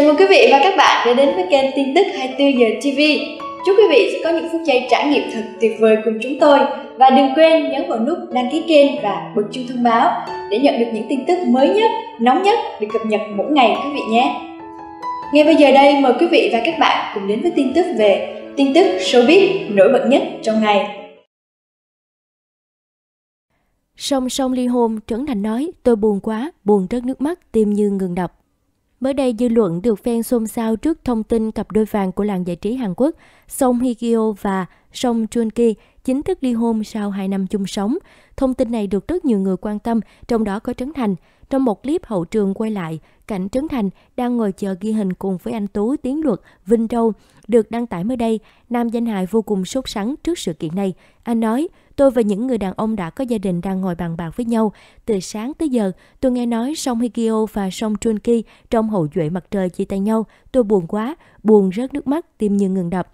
Chào mừng quý vị và các bạn đã đến với kênh tin tức 24 giờ TV. Chúc quý vị sẽ có những phút giây trải nghiệm thật tuyệt vời cùng chúng tôi và đừng quên nhấn vào nút đăng ký kênh và bật chuông thông báo để nhận được những tin tức mới nhất, nóng nhất được cập nhật mỗi ngày quý vị nhé. Ngay bây giờ đây mời quý vị và các bạn cùng đến với tin tức về tin tức showbiz nổi bật nhất trong ngày. Song song ly hôn, Trấn Thành nói, tôi buồn quá, buồn rớt nước mắt, tim như ngừng đập. Mới đây, dư luận được phen xôn xao trước thông tin cặp đôi vàng của làng giải trí Hàn Quốc, Song Hye Kyo và Song Joon Ki chính thức ly hôn sau 2 năm chung sống. Thông tin này được rất nhiều người quan tâm, trong đó có Trấn Thành. Trong một clip hậu trường quay lại, cảnh Trấn Thành đang ngồi chờ ghi hình cùng với anh Tú Tiến Luật Vinh Châu được đăng tải mới đây, nam danh hài vô cùng sốt sắng trước sự kiện này. Anh nói, tôi và những người đàn ông đã có gia đình đang ngồi bàn bạc với nhau. Từ sáng tới giờ, tôi nghe nói sông Hikio và sông Chunki trong hậu duệ mặt trời chia tay nhau. Tôi buồn quá, buồn rớt nước mắt, tim như ngừng đập.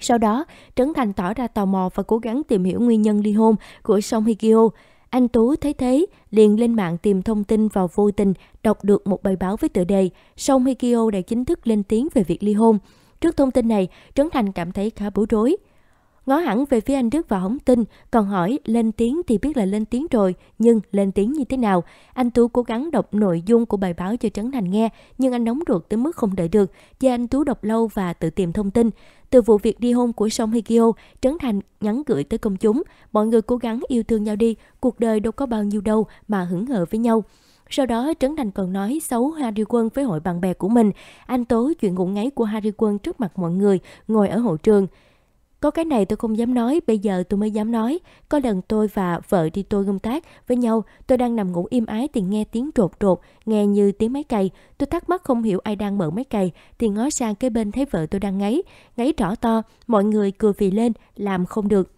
Sau đó, Trấn Thành tỏ ra tò mò và cố gắng tìm hiểu nguyên nhân ly hôn của sông Hikio. Anh Tú thấy thế, liền lên mạng tìm thông tin và vô tình đọc được một bài báo với tựa đề Song Hye đã chính thức lên tiếng về việc ly hôn. Trước thông tin này, Trấn Thành cảm thấy khá bối rối. Ngó hẳn về phía anh Đức và hóng tin, còn hỏi lên tiếng thì biết là lên tiếng rồi, nhưng lên tiếng như thế nào? Anh Tú cố gắng đọc nội dung của bài báo cho Trấn Thành nghe, nhưng anh nóng ruột tới mức không đợi được, do anh Tú đọc lâu và tự tìm thông tin. Từ vụ việc đi hôn của Song Hye Trấn Thành nhắn gửi tới công chúng, mọi người cố gắng yêu thương nhau đi, cuộc đời đâu có bao nhiêu đâu mà hững hờ với nhau. Sau đó, Trấn Thành còn nói xấu Harry Quân với hội bạn bè của mình. Anh tố chuyện ngủ ngáy của Harry Quân trước mặt mọi người, ngồi ở hậu trường. Có cái này tôi không dám nói, bây giờ tôi mới dám nói. Có lần tôi và vợ đi tôi công tác với nhau, tôi đang nằm ngủ im ái thì nghe tiếng rột rột, nghe như tiếng máy cày. Tôi thắc mắc không hiểu ai đang mở máy cày, thì ngó sang cái bên thấy vợ tôi đang ngáy. Ngáy rõ to, mọi người cười vì lên, làm không được.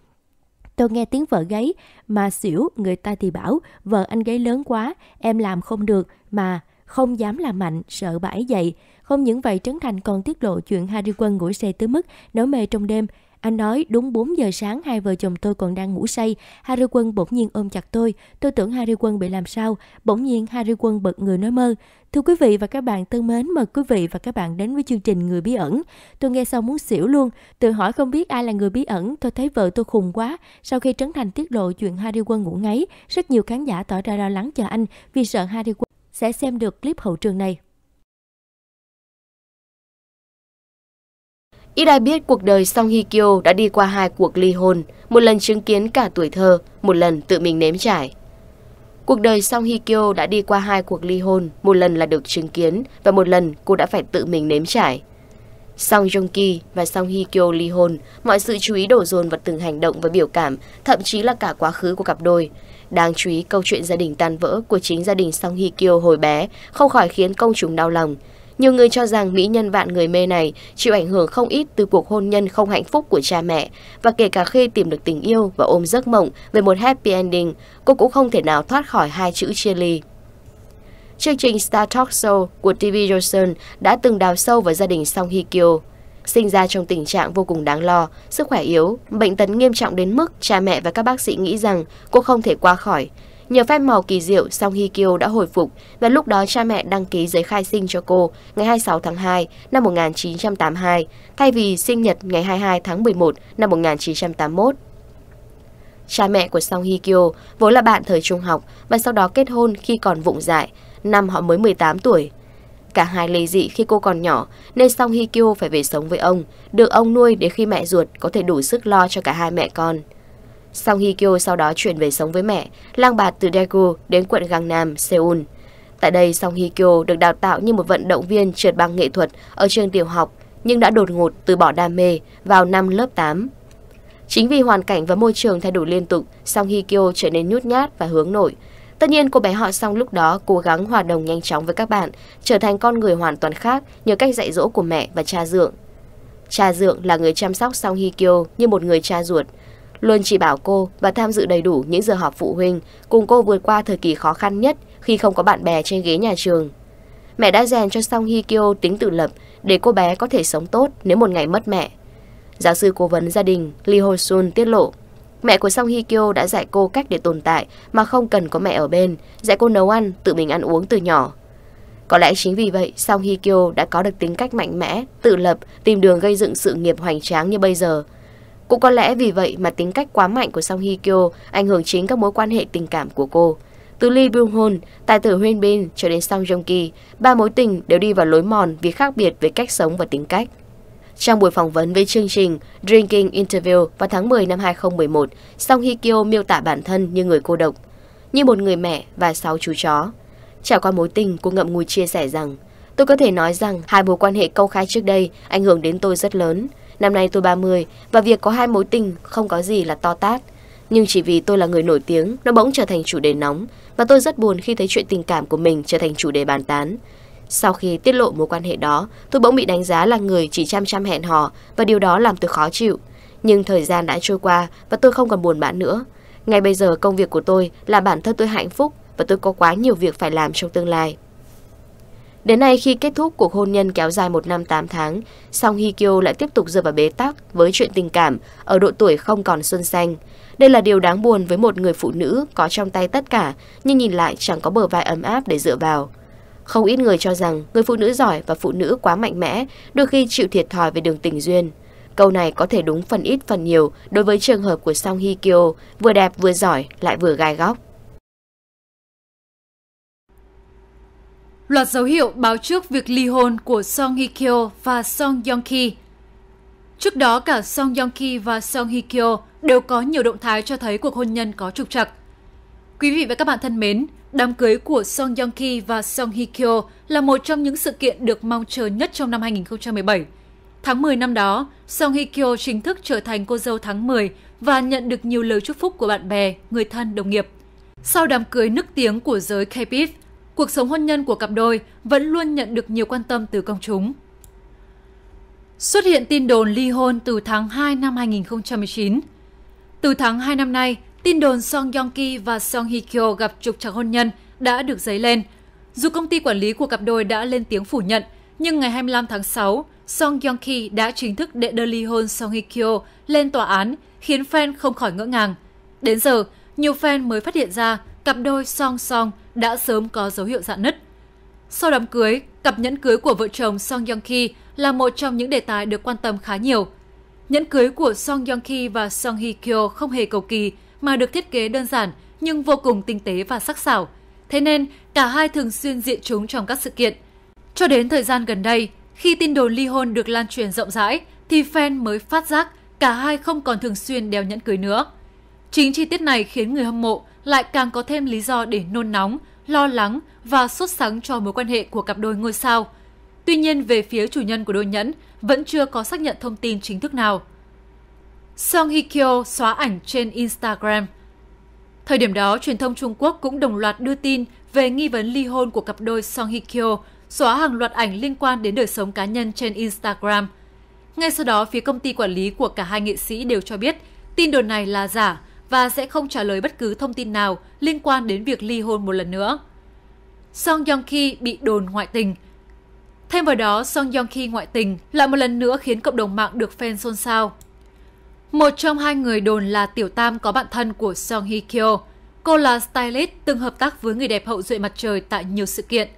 Tôi nghe tiếng vợ gáy, mà xỉu, người ta thì bảo, vợ anh gáy lớn quá, em làm không được, mà không dám làm mạnh, sợ bà ấy dậy. Không những vậy, Trấn Thành còn tiết lộ chuyện Harry Quân ngủ say tới mức nổi mê trong đêm. Anh nói đúng 4 giờ sáng hai vợ chồng tôi còn đang ngủ say, Harry Quân bỗng nhiên ôm chặt tôi, tôi tưởng Harry Quân bị làm sao, bỗng nhiên Harry Quân bật người nói mơ. Thưa quý vị và các bạn thân mến, mời quý vị và các bạn đến với chương trình Người Bí Ẩn. Tôi nghe xong muốn xỉu luôn, tự hỏi không biết ai là người bí ẩn, tôi thấy vợ tôi khùng quá. Sau khi Trấn Thành tiết lộ chuyện Harry Quân ngủ ngáy, rất nhiều khán giả tỏ ra lo lắng cho anh vì sợ Harry Quân sẽ xem được clip hậu trường này. Ít ai biết cuộc đời Song Hye Kyo đã đi qua hai cuộc ly hôn, một lần chứng kiến cả tuổi thơ, một lần tự mình nếm trải. Cuộc đời Song Hye Kyo đã đi qua hai cuộc ly hôn, một lần là được chứng kiến và một lần cô đã phải tự mình nếm trải. Song Jong Ki và Song Hye Kyo ly hôn, mọi sự chú ý đổ dồn vào từng hành động và biểu cảm, thậm chí là cả quá khứ của cặp đôi. Đáng chú ý câu chuyện gia đình tan vỡ của chính gia đình Song Hye Kyo hồi bé không khỏi khiến công chúng đau lòng. Nhiều người cho rằng mỹ nhân vạn người mê này chịu ảnh hưởng không ít từ cuộc hôn nhân không hạnh phúc của cha mẹ và kể cả khi tìm được tình yêu và ôm giấc mộng về một happy ending, cô cũng không thể nào thoát khỏi hai chữ chia ly. Chương trình Star Talk Show của TV Johnson đã từng đào sâu vào gia đình Song Hye Kyo. Sinh ra trong tình trạng vô cùng đáng lo, sức khỏe yếu, bệnh tấn nghiêm trọng đến mức cha mẹ và các bác sĩ nghĩ rằng cô không thể qua khỏi, Nhờ phép màu kỳ diệu, Song Hee Kyo đã hồi phục và lúc đó cha mẹ đăng ký giấy khai sinh cho cô ngày 26 tháng 2 năm 1982 thay vì sinh nhật ngày 22 tháng 11 năm 1981. Cha mẹ của Song Hee Kyo vốn là bạn thời trung học và sau đó kết hôn khi còn vụng dại, năm họ mới 18 tuổi. Cả hai lây dị khi cô còn nhỏ nên Song Hee Kyo phải về sống với ông, được ông nuôi để khi mẹ ruột có thể đủ sức lo cho cả hai mẹ con. Song Hikyo sau đó chuyển về sống với mẹ, lang bạt từ Daegu đến quận Gangnam, Seoul. Tại đây, Song Hikyo được đào tạo như một vận động viên trượt băng nghệ thuật ở trường tiểu học, nhưng đã đột ngột từ bỏ đam mê vào năm lớp 8. Chính vì hoàn cảnh và môi trường thay đổi liên tục, Song Hikyo trở nên nhút nhát và hướng nội. Tất nhiên, cô bé họ Song lúc đó cố gắng hòa đồng nhanh chóng với các bạn, trở thành con người hoàn toàn khác nhờ cách dạy dỗ của mẹ và cha dượng. Cha dượng là người chăm sóc Song Hikyo như một người cha ruột – luôn chỉ bảo cô và tham dự đầy đủ những giờ họp phụ huynh, cùng cô vượt qua thời kỳ khó khăn nhất khi không có bạn bè trên ghế nhà trường. Mẹ đã rèn cho Song Hikyo tính tự lập để cô bé có thể sống tốt nếu một ngày mất mẹ. Giáo sư cố vấn gia đình Lee Ho Sun tiết lộ, mẹ của Song Hikyo đã dạy cô cách để tồn tại mà không cần có mẹ ở bên, dạy cô nấu ăn, tự mình ăn uống từ nhỏ. Có lẽ chính vì vậy, Song Hikyo đã có được tính cách mạnh mẽ, tự lập, tìm đường gây dựng sự nghiệp hoành tráng như bây giờ – cũng có lẽ vì vậy mà tính cách quá mạnh của Song Hye Kyo ảnh hưởng chính các mối quan hệ tình cảm của cô. Từ Lee Byung Hun, tài tử Huyên Bin cho đến Song Joong Ki, ba mối tình đều đi vào lối mòn vì khác biệt về cách sống và tính cách. Trong buổi phỏng vấn với chương trình Drinking Interview vào tháng 10 năm 2011, Song Hye Kyo miêu tả bản thân như người cô độc, như một người mẹ và sáu chú chó. Trải qua mối tình, cô ngậm ngùi chia sẻ rằng, Tôi có thể nói rằng hai mối quan hệ câu khai trước đây ảnh hưởng đến tôi rất lớn. Năm nay tôi 30 và việc có hai mối tình không có gì là to tát. Nhưng chỉ vì tôi là người nổi tiếng, nó bỗng trở thành chủ đề nóng và tôi rất buồn khi thấy chuyện tình cảm của mình trở thành chủ đề bàn tán. Sau khi tiết lộ mối quan hệ đó, tôi bỗng bị đánh giá là người chỉ chăm chăm hẹn hò và điều đó làm tôi khó chịu. Nhưng thời gian đã trôi qua và tôi không còn buồn bã nữa. Ngay bây giờ công việc của tôi là bản thân tôi hạnh phúc và tôi có quá nhiều việc phải làm trong tương lai. Đến nay khi kết thúc cuộc hôn nhân kéo dài 1 năm 8 tháng, song Hikyo lại tiếp tục rơi vào bế tắc với chuyện tình cảm ở độ tuổi không còn xuân xanh. Đây là điều đáng buồn với một người phụ nữ có trong tay tất cả nhưng nhìn lại chẳng có bờ vai ấm áp để dựa vào. Không ít người cho rằng người phụ nữ giỏi và phụ nữ quá mạnh mẽ đôi khi chịu thiệt thòi về đường tình duyên. Câu này có thể đúng phần ít phần nhiều đối với trường hợp của Song Hikyo, vừa đẹp vừa giỏi lại vừa gai góc. loạt dấu hiệu báo trước việc ly hôn của Song Hye Kyo và Song Yong Ki. Trước đó, cả Song Yong Ki và Song Hye Kyo đều có nhiều động thái cho thấy cuộc hôn nhân có trục trặc. Quý vị và các bạn thân mến, đám cưới của Song Yong Ki và Song Hye Kyo là một trong những sự kiện được mong chờ nhất trong năm 2017. Tháng 10 năm đó, Song Hye Kyo chính thức trở thành cô dâu tháng 10 và nhận được nhiều lời chúc phúc của bạn bè, người thân, đồng nghiệp. Sau đám cưới nức tiếng của giới K-pop, cuộc sống hôn nhân của cặp đôi vẫn luôn nhận được nhiều quan tâm từ công chúng. Xuất hiện tin đồn ly hôn từ tháng 2 năm 2019. Từ tháng 2 năm nay, tin đồn Song Yong Ki và Song Hye Kyo gặp trục trặc hôn nhân đã được dấy lên. Dù công ty quản lý của cặp đôi đã lên tiếng phủ nhận, nhưng ngày 25 tháng 6, Song Yong Ki đã chính thức đệ đơn ly hôn Song Hye Kyo lên tòa án, khiến fan không khỏi ngỡ ngàng. Đến giờ, nhiều fan mới phát hiện ra cặp đôi Song Song đã sớm có dấu hiệu dạn nứt. Sau đám cưới, cặp nhẫn cưới của vợ chồng Song Yong Ki là một trong những đề tài được quan tâm khá nhiều. Nhẫn cưới của Song Yong Ki và Song Hee Kyo không hề cầu kỳ mà được thiết kế đơn giản nhưng vô cùng tinh tế và sắc sảo. Thế nên, cả hai thường xuyên diện chúng trong các sự kiện. Cho đến thời gian gần đây, khi tin đồn ly hôn được lan truyền rộng rãi, thì fan mới phát giác cả hai không còn thường xuyên đeo nhẫn cưới nữa. Chính chi tiết này khiến người hâm mộ lại càng có thêm lý do để nôn nóng, lo lắng và sốt sắng cho mối quan hệ của cặp đôi ngôi sao. Tuy nhiên, về phía chủ nhân của đôi nhẫn vẫn chưa có xác nhận thông tin chính thức nào. Song Hye Kyo xóa ảnh trên Instagram. Thời điểm đó, truyền thông Trung Quốc cũng đồng loạt đưa tin về nghi vấn ly hôn của cặp đôi Song Hye Kyo, xóa hàng loạt ảnh liên quan đến đời sống cá nhân trên Instagram. Ngay sau đó, phía công ty quản lý của cả hai nghệ sĩ đều cho biết tin đồn này là giả và sẽ không trả lời bất cứ thông tin nào liên quan đến việc ly hôn một lần nữa. Song Yong Ki bị đồn ngoại tình. Thêm vào đó, Song Yong Ki ngoại tình lại một lần nữa khiến cộng đồng mạng được fan xôn xao. Một trong hai người đồn là Tiểu Tam có bạn thân của Song Hye Kyo. Cô là stylist từng hợp tác với người đẹp hậu duệ mặt trời tại nhiều sự kiện.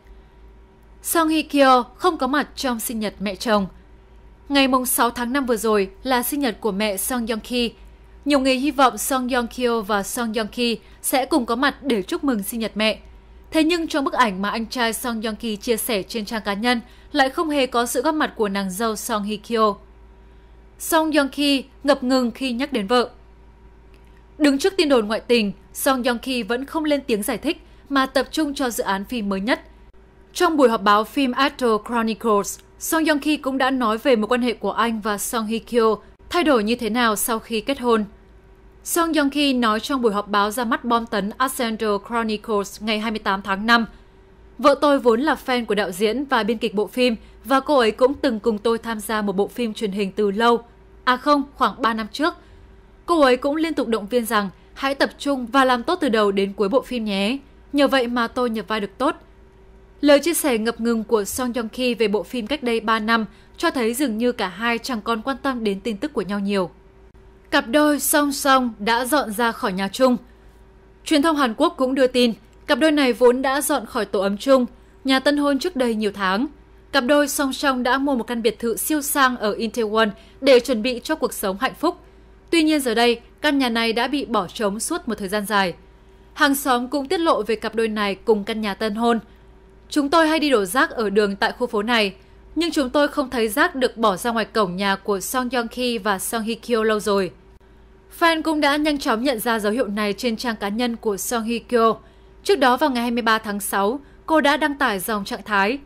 Song Hye Kyo không có mặt trong sinh nhật mẹ chồng. Ngày mùng 6 tháng 5 vừa rồi là sinh nhật của mẹ Song Yong Ki nhiều người hy vọng Song Yong Kyo và Song Yong Ki sẽ cùng có mặt để chúc mừng sinh nhật mẹ. Thế nhưng trong bức ảnh mà anh trai Song Yong Ki chia sẻ trên trang cá nhân lại không hề có sự góp mặt của nàng dâu Song Hye Kyo. Song Yong Ki ngập ngừng khi nhắc đến vợ. Đứng trước tin đồn ngoại tình, Song Yong Ki vẫn không lên tiếng giải thích mà tập trung cho dự án phim mới nhất. Trong buổi họp báo phim Actor Chronicles, Song Yong Ki cũng đã nói về mối quan hệ của anh và Song Hye Kyo thay đổi như thế nào sau khi kết hôn. Song Yong Ki nói trong buổi họp báo ra mắt bom tấn Ascender Chronicles ngày 28 tháng 5. Vợ tôi vốn là fan của đạo diễn và biên kịch bộ phim và cô ấy cũng từng cùng tôi tham gia một bộ phim truyền hình từ lâu. À không, khoảng 3 năm trước. Cô ấy cũng liên tục động viên rằng hãy tập trung và làm tốt từ đầu đến cuối bộ phim nhé. Nhờ vậy mà tôi nhập vai được tốt – Lời chia sẻ ngập ngừng của Song Joong Ki về bộ phim cách đây 3 năm cho thấy dường như cả hai chẳng còn quan tâm đến tin tức của nhau nhiều. Cặp đôi song song đã dọn ra khỏi nhà chung. Truyền thông Hàn Quốc cũng đưa tin, cặp đôi này vốn đã dọn khỏi tổ ấm chung, nhà tân hôn trước đây nhiều tháng. Cặp đôi song song đã mua một căn biệt thự siêu sang ở Itaewon để chuẩn bị cho cuộc sống hạnh phúc. Tuy nhiên giờ đây, căn nhà này đã bị bỏ trống suốt một thời gian dài. Hàng xóm cũng tiết lộ về cặp đôi này cùng căn nhà tân hôn – Chúng tôi hay đi đổ rác ở đường tại khu phố này, nhưng chúng tôi không thấy rác được bỏ ra ngoài cổng nhà của Song Yong Ki và Song Hee Kyo lâu rồi. Fan cũng đã nhanh chóng nhận ra dấu hiệu này trên trang cá nhân của Song Hee Kyo. Trước đó vào ngày 23 tháng 6, cô đã đăng tải dòng trạng thái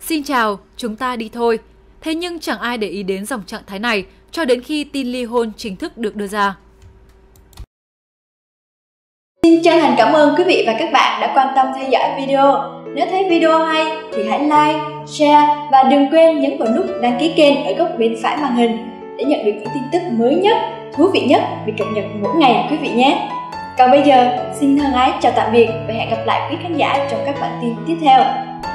Xin chào, chúng ta đi thôi. Thế nhưng chẳng ai để ý đến dòng trạng thái này cho đến khi tin ly hôn chính thức được đưa ra. Xin chân thành cảm ơn quý vị và các bạn đã quan tâm theo dõi video. Nếu thấy video hay thì hãy like, share và đừng quên nhấn vào nút đăng ký kênh ở góc bên phải màn hình để nhận được những tin tức mới nhất, thú vị nhất được cập nhật mỗi ngày quý vị nhé. Còn bây giờ, xin thân ái chào tạm biệt và hẹn gặp lại quý khán giả trong các bản tin tiếp theo.